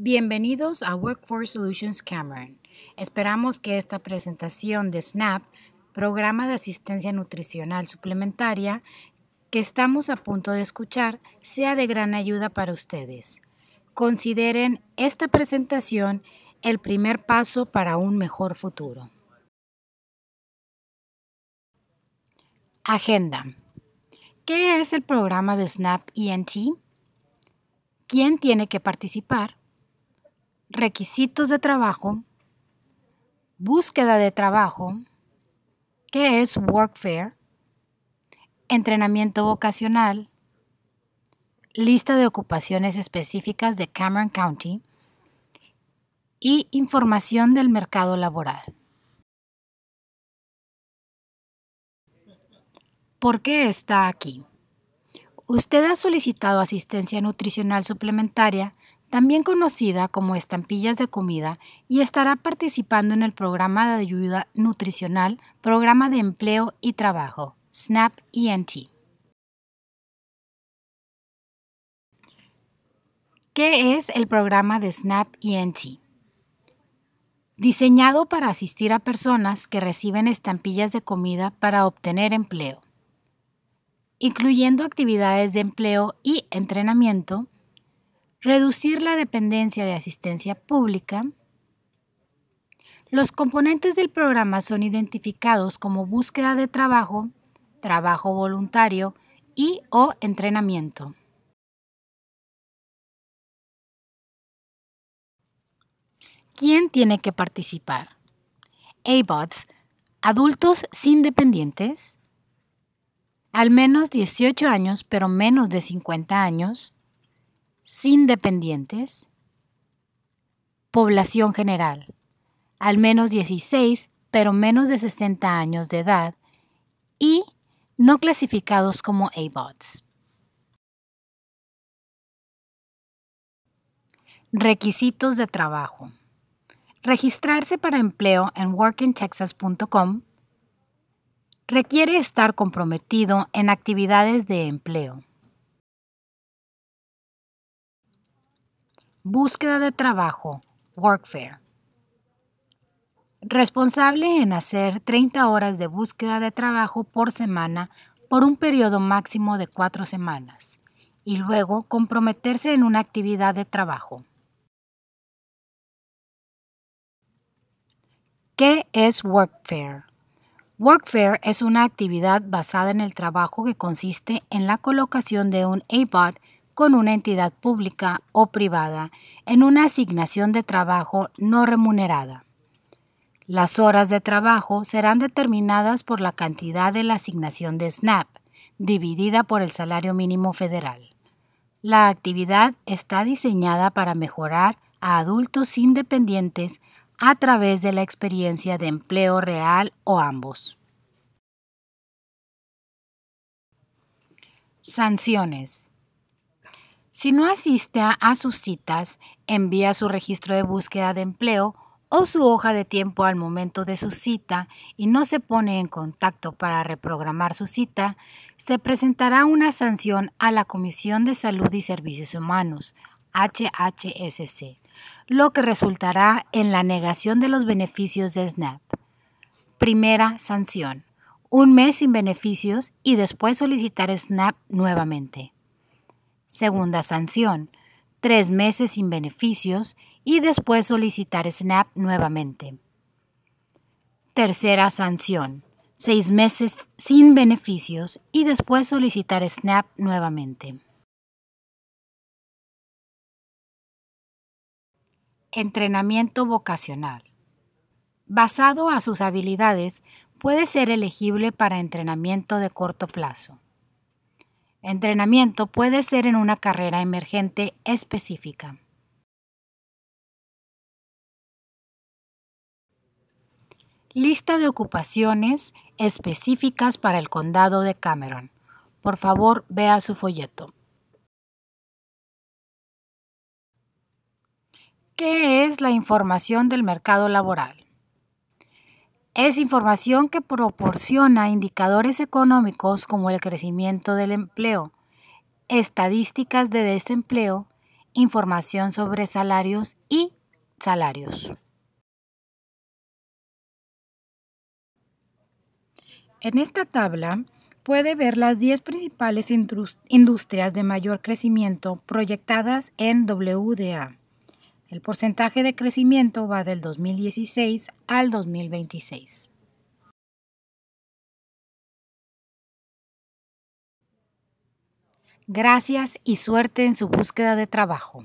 Bienvenidos a Workforce Solutions Cameron. Esperamos que esta presentación de SNAP, programa de asistencia nutricional suplementaria, que estamos a punto de escuchar, sea de gran ayuda para ustedes. Consideren esta presentación el primer paso para un mejor futuro. Agenda. ¿Qué es el programa de SNAP ENT? ¿Quién tiene que participar? requisitos de trabajo, búsqueda de trabajo, que es Workfare, entrenamiento vocacional, lista de ocupaciones específicas de Cameron County y información del mercado laboral. ¿Por qué está aquí? Usted ha solicitado asistencia nutricional suplementaria también conocida como estampillas de comida, y estará participando en el programa de ayuda nutricional, programa de empleo y trabajo, SNAP ENT. ¿Qué es el programa de SNAP ENT? Diseñado para asistir a personas que reciben estampillas de comida para obtener empleo, incluyendo actividades de empleo y entrenamiento, reducir la dependencia de asistencia pública. Los componentes del programa son identificados como búsqueda de trabajo, trabajo voluntario y o entrenamiento. ¿Quién tiene que participar? ABOTS, adultos sin dependientes, al menos 18 años pero menos de 50 años, sin dependientes. Población general. Al menos 16, pero menos de 60 años de edad. Y no clasificados como A-Bots. Requisitos de trabajo. Registrarse para empleo en workintexas.com requiere estar comprometido en actividades de empleo, Búsqueda de trabajo, Workfare. Responsable en hacer 30 horas de búsqueda de trabajo por semana por un periodo máximo de cuatro semanas y luego comprometerse en una actividad de trabajo. ¿Qué es Workfare? Workfare es una actividad basada en el trabajo que consiste en la colocación de un ABOT con una entidad pública o privada en una asignación de trabajo no remunerada. Las horas de trabajo serán determinadas por la cantidad de la asignación de SNAP, dividida por el salario mínimo federal. La actividad está diseñada para mejorar a adultos independientes a través de la experiencia de empleo real o ambos. Sanciones. Si no asiste a sus citas, envía su registro de búsqueda de empleo o su hoja de tiempo al momento de su cita y no se pone en contacto para reprogramar su cita, se presentará una sanción a la Comisión de Salud y Servicios Humanos, HHSC, lo que resultará en la negación de los beneficios de SNAP. Primera sanción. Un mes sin beneficios y después solicitar SNAP nuevamente. Segunda sanción, tres meses sin beneficios y después solicitar SNAP nuevamente. Tercera sanción, seis meses sin beneficios y después solicitar SNAP nuevamente. Entrenamiento vocacional. Basado a sus habilidades, puede ser elegible para entrenamiento de corto plazo entrenamiento puede ser en una carrera emergente específica. Lista de ocupaciones específicas para el condado de Cameron. Por favor, vea su folleto. ¿Qué es la información del mercado laboral? Es información que proporciona indicadores económicos como el crecimiento del empleo, estadísticas de desempleo, información sobre salarios y salarios. En esta tabla puede ver las 10 principales industrias de mayor crecimiento proyectadas en WDA. El porcentaje de crecimiento va del 2016 al 2026. Gracias y suerte en su búsqueda de trabajo.